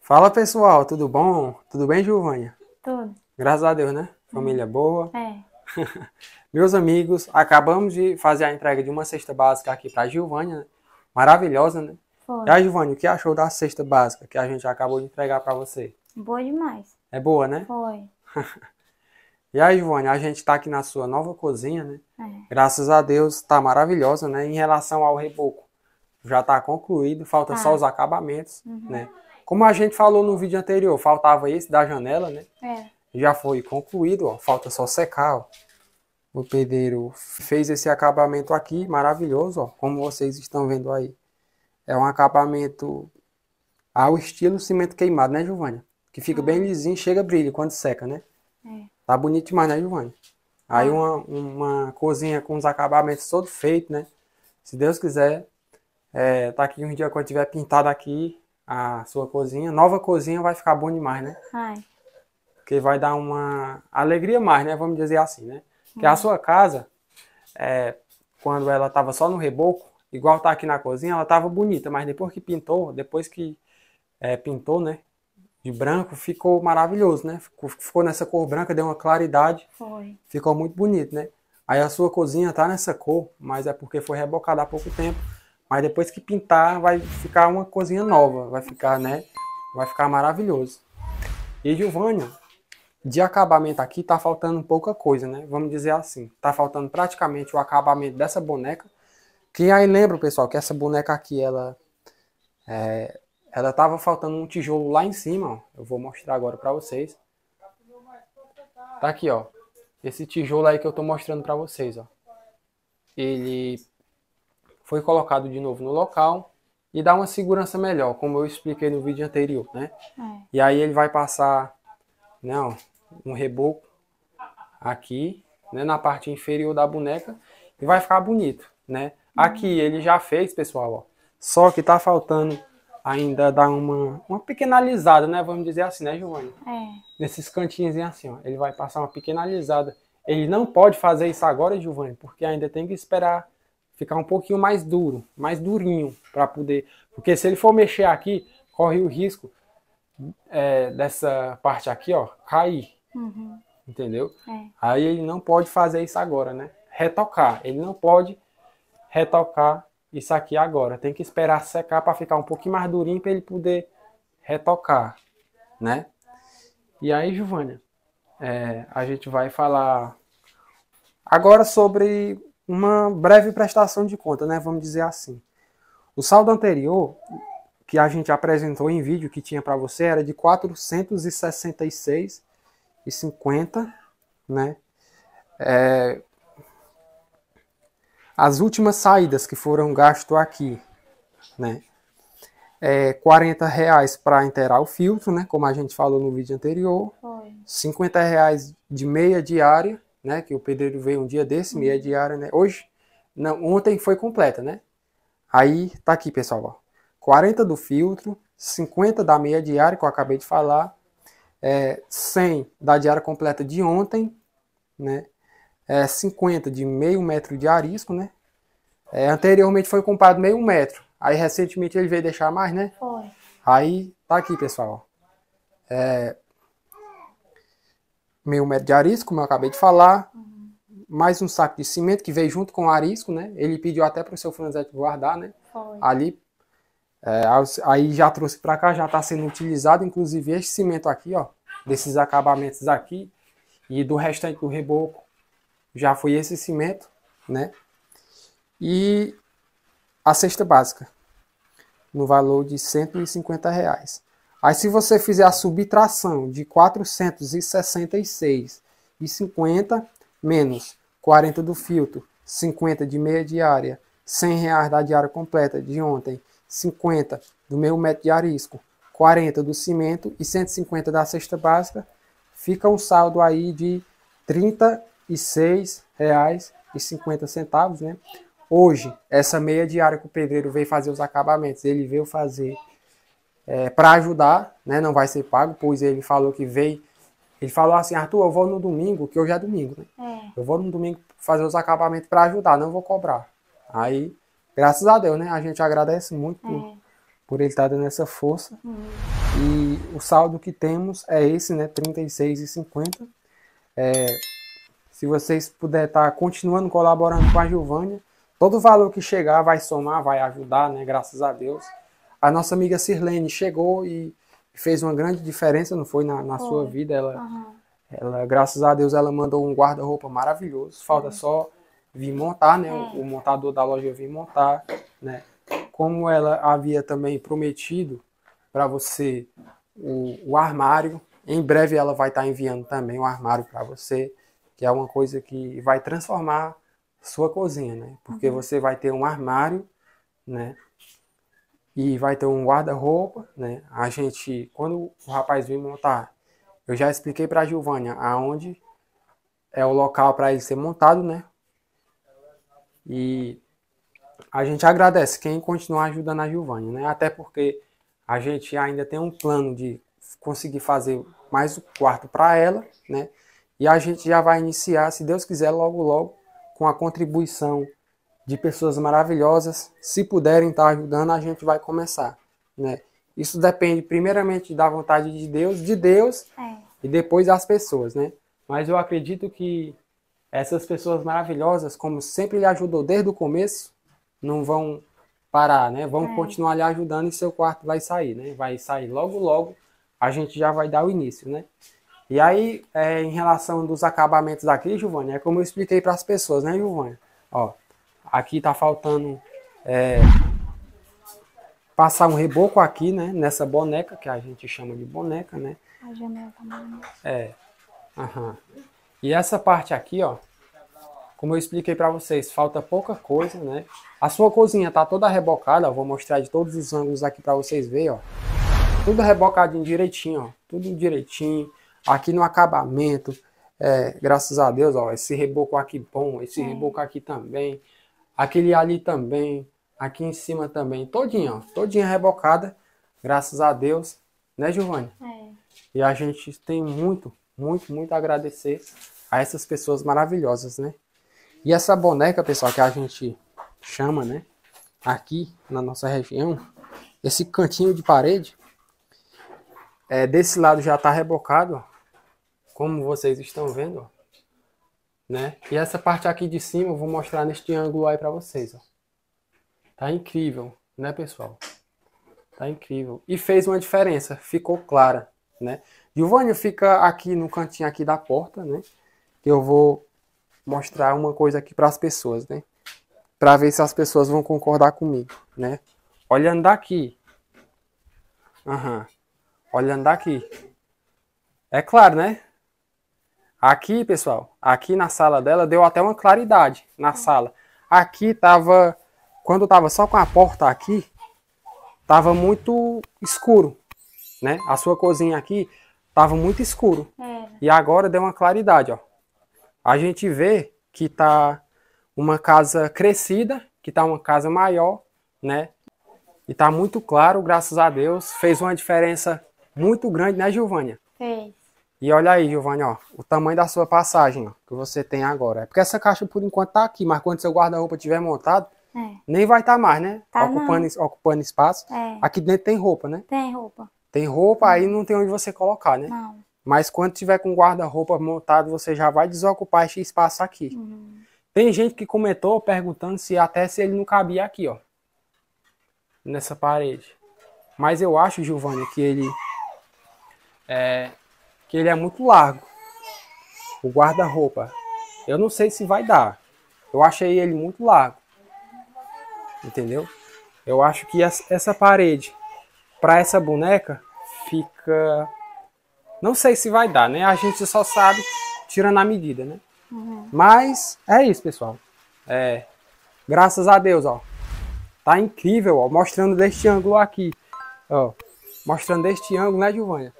Fala pessoal, tudo bom? Tudo bem, Giovânia? Tudo. Graças a Deus, né? Uhum. Família hum. boa. É. Meus amigos, acabamos de fazer a entrega de uma cesta básica aqui para a Giovânia, né? maravilhosa, né? Foi. E aí, Giovanni, o que achou da cesta básica que a gente acabou de entregar para você? Boa demais. É boa, né? Foi. e aí, Giovanni, a gente está aqui na sua nova cozinha, né? É. Graças a Deus, está maravilhosa, né? Em relação ao reboco, já está concluído, falta tá. só os acabamentos, uhum. né? Como a gente falou no vídeo anterior, faltava esse da janela, né? É. Já foi concluído, ó, falta só secar, ó. O pedreiro fez esse acabamento aqui, maravilhoso, ó, como vocês estão vendo aí. É um acabamento ao estilo cimento queimado, né, Giovanni? Que fica bem ah. lisinho, chega brilho quando seca, né? É. Tá bonito demais, né, Giovanni? Aí ah. uma, uma cozinha com os acabamentos todo feito, né? Se Deus quiser, é, tá aqui um dia quando tiver pintado aqui a sua cozinha, nova cozinha vai ficar bom demais, né? Ai. Porque vai dar uma alegria mais, né? Vamos dizer assim, né? Que a uhum. sua casa, é, quando ela tava só no reboco, igual tá aqui na cozinha, ela tava bonita, mas depois que pintou, depois que é, pintou, né? De branco, ficou maravilhoso, né? Ficou, ficou nessa cor branca, deu uma claridade. Foi. Ficou muito bonito, né? Aí a sua cozinha tá nessa cor, mas é porque foi rebocada há pouco tempo. Mas depois que pintar, vai ficar uma cozinha nova, vai ficar, né? Vai ficar maravilhoso. E Giovânia, de acabamento aqui tá faltando pouca coisa, né? Vamos dizer assim, tá faltando praticamente o acabamento dessa boneca. Que aí lembra, pessoal, que essa boneca aqui, ela é, ela tava faltando um tijolo lá em cima, ó. Eu vou mostrar agora para vocês. Tá aqui, ó. Esse tijolo aí que eu tô mostrando para vocês, ó. Ele foi colocado de novo no local e dá uma segurança melhor, como eu expliquei no vídeo anterior, né? É. E aí ele vai passar, não, né, um reboco aqui, né, na parte inferior da boneca e vai ficar bonito, né? Aqui ele já fez, pessoal, ó. Só que tá faltando ainda dar uma, uma pequenalizada, né? Vamos dizer assim, né, Giovanni? É. Nesses cantinhos assim, ó. Ele vai passar uma pequenalizada. Ele não pode fazer isso agora, Giovanni, porque ainda tem que esperar ficar um pouquinho mais duro, mais durinho, para poder. Porque se ele for mexer aqui, corre o risco é, dessa parte aqui, ó, cair. Uhum. Entendeu? É. Aí ele não pode fazer isso agora, né? Retocar. Ele não pode retocar isso aqui agora. Tem que esperar secar para ficar um pouquinho mais durinho para ele poder retocar, né? E aí, Giovânia, é, a gente vai falar agora sobre uma breve prestação de conta, né? Vamos dizer assim. O saldo anterior que a gente apresentou em vídeo que tinha para você era de 466,50, né? É, as últimas saídas que foram gasto aqui, né? É, 40 reais para interar o filtro, né? Como a gente falou no vídeo anterior. Foi. 50 reais de meia diária, né? Que o pedreiro veio um dia desse, meia uhum. diária, né? Hoje, não, ontem foi completa, né? Aí tá aqui, pessoal, ó. 40 do filtro, 50 da meia diária, que eu acabei de falar, é, 100 da diária completa de ontem, né? é, 50 de meio metro de arisco, né? É, anteriormente foi comprado meio metro. Aí recentemente ele veio deixar mais, né? Foi. Aí tá aqui, pessoal. É, meio metro de arisco, como eu acabei de falar. Uhum. Mais um saco de cimento que veio junto com o arisco, né? Ele pediu até para o seu Franzete guardar, né? Foi. Ali. É, aí já trouxe para cá, já está sendo utilizado, inclusive este cimento aqui, ó. Desses acabamentos aqui. E do restante do reboco já foi esse cimento, né? E a cesta básica, no valor de 150 reais. Aí se você fizer a subtração de 466,50 menos 40 do filtro, 50 de meia diária, 100 reais da diária completa de ontem, 50 do meio metro de arisco, 40 do cimento e 150 da cesta básica, fica um saldo aí de 30 e seis reais e cinquenta centavos, né? Hoje, essa meia diária que o pedreiro veio fazer os acabamentos, ele veio fazer é, para ajudar, né? Não vai ser pago, pois ele falou que veio. Ele falou assim, Arthur, eu vou no domingo, que hoje é domingo, né? É. Eu vou no domingo fazer os acabamentos para ajudar, não vou cobrar. Aí, graças a Deus, né? A gente agradece muito é. por, por, ele estar tá dando essa força. Uhum. E o saldo que temos é esse, né? R$ 36,50. É, se vocês puderem estar tá continuando colaborando com a Gilvânia, todo o valor que chegar vai somar, vai ajudar, né? Graças a Deus. A nossa amiga Sirlene chegou e fez uma grande diferença, não foi? Na, na foi. sua vida. Ela, uhum. ela, graças a Deus, ela mandou um guarda-roupa maravilhoso. Falta uhum. só vir montar, né? Uhum. O, é. o montador da loja vir montar, né? Como ela havia também prometido para você o, o, armário. Em breve ela vai estar tá enviando também o armário para você que é uma coisa que vai transformar sua cozinha, né? Porque uhum. você vai ter um armário, né? E vai ter um guarda-roupa, né? A gente, quando o rapaz vir montar, eu já expliquei para a Giovânia aonde é o local para ele ser montado, né? E a gente agradece quem continuar ajudando a Giovânia, né? Até porque a gente ainda tem um plano de conseguir fazer mais o quarto para ela, né? E a gente já vai iniciar, se Deus quiser, logo logo, com a contribuição de pessoas maravilhosas. Se puderem estar ajudando, a gente vai começar. Né? Isso depende primeiramente da vontade de Deus, de Deus é. e depois das pessoas, né? Mas eu acredito que essas pessoas maravilhosas, como sempre lhe ajudou desde o começo, não vão parar, né? Vão é. continuar lhe ajudando e seu quarto vai sair, né? Vai sair logo, logo. A gente já vai dar o início, né? E aí, é, em relação dos acabamentos aqui, Giovanni, é como eu expliquei para as pessoas, né, Giovanni? Ó, aqui tá faltando é, passar um reboco aqui, né, nessa boneca, que a gente chama de boneca, né? A janela também. Tá é, aham. E essa parte aqui, ó, como eu expliquei para vocês, falta pouca coisa, né? A sua cozinha tá toda rebocada, ó, vou mostrar de todos os ângulos aqui para vocês verem, ó. Tudo rebocadinho direitinho, ó, tudo direitinho Aqui no acabamento, é, graças a Deus, ó, esse reboco aqui bom, esse reboco aqui também, aquele ali também, aqui em cima também, todinha, ó, todinha rebocada, graças a Deus, né, Giovanni? É. E a gente tem muito, muito, muito a agradecer a essas pessoas maravilhosas, né? E essa boneca, pessoal, que a gente chama, né? Aqui na nossa região, esse cantinho de parede, é, desse lado já tá rebocado, ó, como vocês estão vendo, ó, né? E essa parte aqui de cima eu vou mostrar neste ângulo aí para vocês, ó. Tá incrível, né, pessoal? Tá incrível. E fez uma diferença, ficou clara, né? Giovanni fica aqui no cantinho aqui da porta, né? Que eu vou mostrar uma coisa aqui para as pessoas, né? Para ver se as pessoas vão concordar comigo, né? Olhando daqui. Aham. Uhum. Olhando daqui. É claro, né? Aqui, pessoal, aqui na sala dela deu até uma claridade na ah. sala. Aqui tava, quando tava só com a porta aqui, tava muito escuro, né? A sua cozinha aqui tava muito escuro. É. E agora deu uma claridade, ó. A gente vê que tá uma casa crescida, que tá uma casa maior, né? E tá muito claro, graças a Deus, fez uma diferença muito grande, né, Gilvânia? Fez. É. E olha aí, Giovanni, ó, o tamanho da sua passagem, ó, que você tem agora. É porque essa caixa por enquanto tá aqui, mas quando seu guarda-roupa tiver montado, é. nem vai estar tá mais, né? Tá ocupando, não. ocupando espaço. É. Aqui dentro tem roupa, né? Tem roupa. Tem roupa, aí não tem onde você colocar, né? Não. Mas quando tiver com guarda-roupa montado, você já vai desocupar esse espaço aqui. Uhum. Tem gente que comentou perguntando se até se ele não cabia aqui, ó. Nessa parede. Mas eu acho, Giovanni, que ele... É, que ele é muito largo. O guarda-roupa. Eu não sei se vai dar. Eu achei ele muito largo. Entendeu? Eu acho que essa parede para essa boneca fica não sei se vai dar, né? A gente só sabe tirando a medida, né? Uhum. Mas é isso, pessoal. É, graças a Deus, ó. Tá incrível, ó. Mostrando deste ângulo aqui. Ó. Mostrando deste ângulo, né, Giovanna?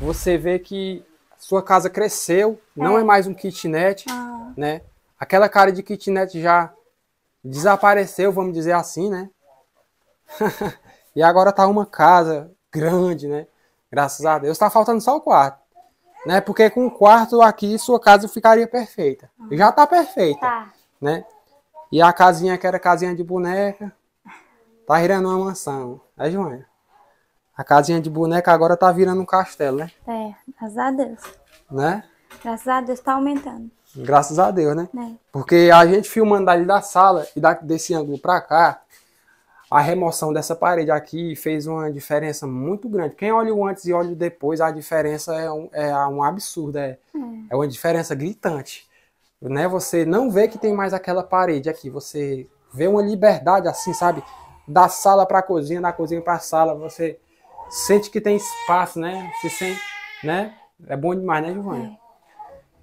você vê que sua casa cresceu, não é, é mais um kitnet, ah. né? Aquela cara de kitnet já desapareceu, vamos dizer assim, né? e agora tá uma casa grande, né? Graças a Deus, tá faltando só o quarto. Né? Porque com o quarto aqui, sua casa ficaria perfeita. Ah. Já tá perfeita, tá. né? E a casinha que era casinha de boneca, tá virando uma mansão. É, Joana? A casinha de boneca agora tá virando um castelo, né? É, graças a Deus. Né? Graças a Deus tá aumentando. Graças a Deus, né? É. Porque a gente filmando ali da sala e da, desse ângulo pra cá, a remoção dessa parede aqui fez uma diferença muito grande. Quem olha o antes e olha o depois, a diferença é um, é um absurdo, é, é. é uma diferença gritante. Né? Você não vê que tem mais aquela parede aqui, você vê uma liberdade assim, sabe? Da sala pra cozinha, da cozinha pra sala, você sente que tem espaço, né? Se sente, né? É bom demais, né, Giovanni? É.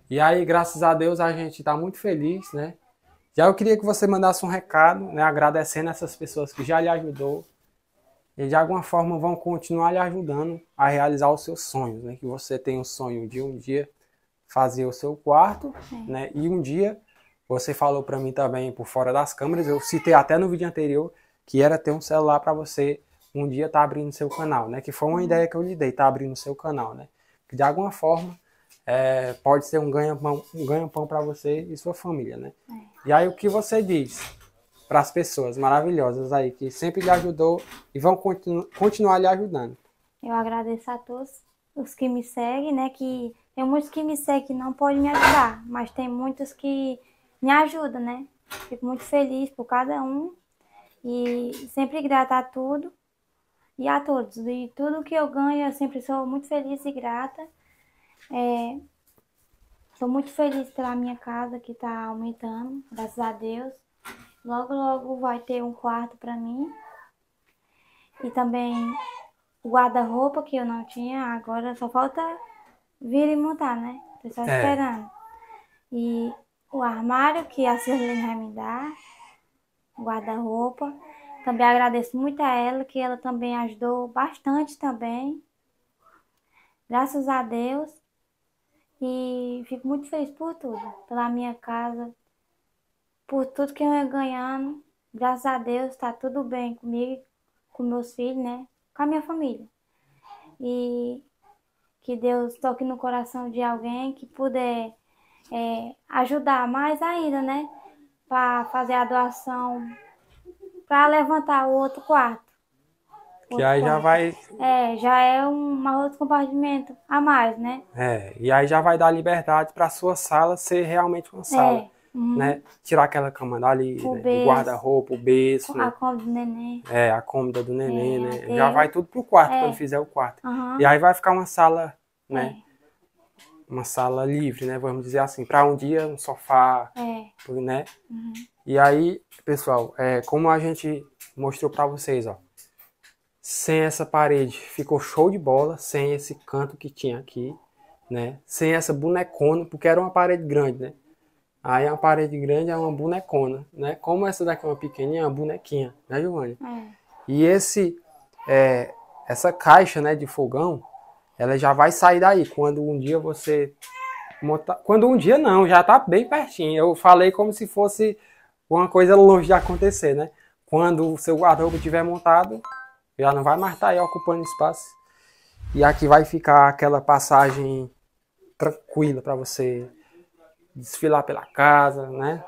E aí, graças a Deus, a gente está muito feliz, né? Já eu queria que você mandasse um recado, né? Agradecendo essas pessoas que já lhe ajudou e de alguma forma vão continuar lhe ajudando a realizar os seus sonhos, né? Que você tem um sonho de um dia fazer o seu quarto, é. né? E um dia você falou para mim também por fora das câmeras, eu citei até no vídeo anterior que era ter um celular para você um dia tá abrindo seu canal, né? Que foi uma uhum. ideia que eu lhe dei, tá abrindo seu canal, né? Que de alguma forma é, pode ser um ganha-pão um ganha para você e sua família, né? É. E aí o que você diz para as pessoas maravilhosas aí que sempre lhe ajudou e vão continu continuar lhe ajudando? Eu agradeço a todos os que me seguem, né? Que tem muitos que me seguem que não podem me ajudar, mas tem muitos que me ajudam, né? Fico muito feliz por cada um e sempre grata a tudo e a todos. De tudo que eu ganho, eu sempre sou muito feliz e grata. É, sou muito feliz pela minha casa que está aumentando, graças a Deus. Logo, logo vai ter um quarto para mim. E também o guarda-roupa que eu não tinha, agora só falta vir e montar, né? Tô só é. esperando. E o armário que a Sirlene vai me dar, guarda-roupa. Também agradeço muito a ela, que ela também ajudou bastante também. Graças a Deus. E fico muito feliz por tudo, pela minha casa, por tudo que eu ia ganhando. Graças a Deus está tudo bem comigo, com meus filhos, né? Com a minha família. E que Deus toque no coração de alguém que puder é, ajudar mais ainda, né? Para fazer a doação para levantar o outro quarto. Que aí já vai. É, já é um outro compartimento a mais, né? É, e aí já vai dar liberdade para sua sala ser realmente uma sala. É. Uhum. Né? Tirar aquela cama dali, o né? guarda-roupa, o berço. A né? cômoda do neném. É, a cômoda do neném, é, né? Já vai tudo pro quarto, é. quando fizer o quarto. Uhum. E aí vai ficar uma sala, né? É uma sala livre, né? Vamos dizer assim, para um dia um sofá, é. né? Uhum. E aí, pessoal, é, como a gente mostrou para vocês, ó, sem essa parede ficou show de bola, sem esse canto que tinha aqui, né? Sem essa bonecona, porque era uma parede grande, né? Aí a parede grande é uma bonecona, né? Como essa daqui é uma pequenininha, é uma bonequinha, né, Giovanni? É. E esse, é, essa caixa, né, de fogão, ela já vai sair daí quando um dia você montar. Quando um dia não, já está bem pertinho. Eu falei como se fosse uma coisa longe de acontecer, né? Quando o seu guarda-roupa estiver montado, já não vai mais estar tá aí ocupando espaço. E aqui vai ficar aquela passagem tranquila para você desfilar pela casa, né?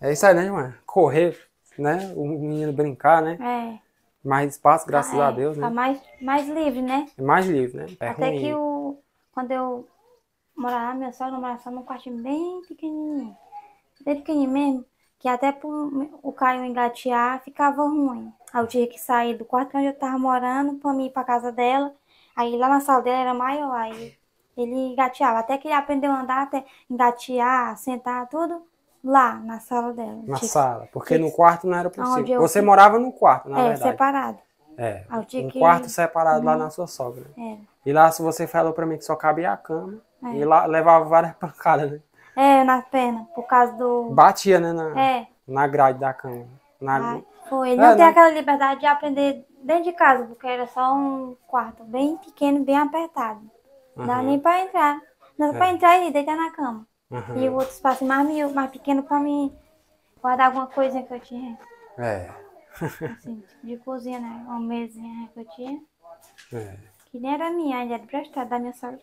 É isso aí, né, irmã? Correr, né? O menino brincar, né? É mais espaço, tá, graças ah, é, a Deus, tá né? mais, mais livre, né? É mais livre, né? É Até ruim. que o, quando eu morava minha sogra morava só num quartinho bem pequenininho. Bem pequenininho mesmo. Que até por o Caio engatear ficava ruim. Aí eu tinha que sair do quarto onde eu tava morando pra mim ir pra casa dela. Aí lá na sala dela era maior, aí ele engateava. Até que ele aprendeu a andar, até engatear, sentar, tudo. Lá, na sala dela. Na sala, porque no quarto não era possível. Você morava no quarto, na é, verdade. É, separado. É, um que... quarto separado lá na sua sogra. É. E lá você falou pra mim que só cabia a cama. É. E lá levava várias pancadas, né? É, na perna, por causa do... Batia, né? Na, é. na grade da cama. Na... Ah, foi, ele é, não tem né? aquela liberdade de aprender dentro de casa, porque era só um quarto bem pequeno, bem apertado. Não dá nem pra entrar. Não dá é. pra entrar e deitar na cama. Uhum. E o outro espaço mais, meu mais pequeno para mim guardar alguma coisinha que eu tinha. É. assim, de cozinha, né? Uma mesinha que eu tinha. É. Que nem era minha, ainda era emprestada da minha sogra.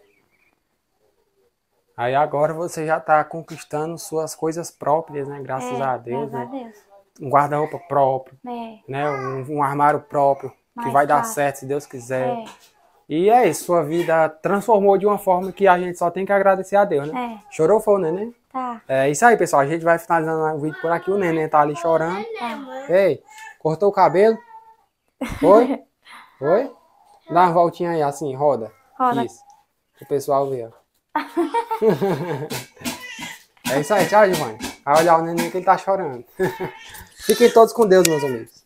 Aí agora você já está conquistando suas coisas próprias, né? Graças é, a Deus. Graças né? a Deus. Um guarda-roupa próprio. É. Né? Um, um, armário próprio. Mais que vai fácil. dar certo se Deus quiser. É. E é isso, sua vida transformou de uma forma que a gente só tem que agradecer a Deus, né? É. Chorou foi o neném? Tá. É isso aí, pessoal. A gente vai finalizando o vídeo por aqui. O neném tá ali chorando. Tá. Ei, cortou o cabelo? Foi? Foi? Dá uma voltinha aí, assim, roda. Roda. Isso. O pessoal vê. é isso aí, tchau, Giovanni. Vai olhar o neném que ele tá chorando. Fiquem todos com Deus, meus amigos.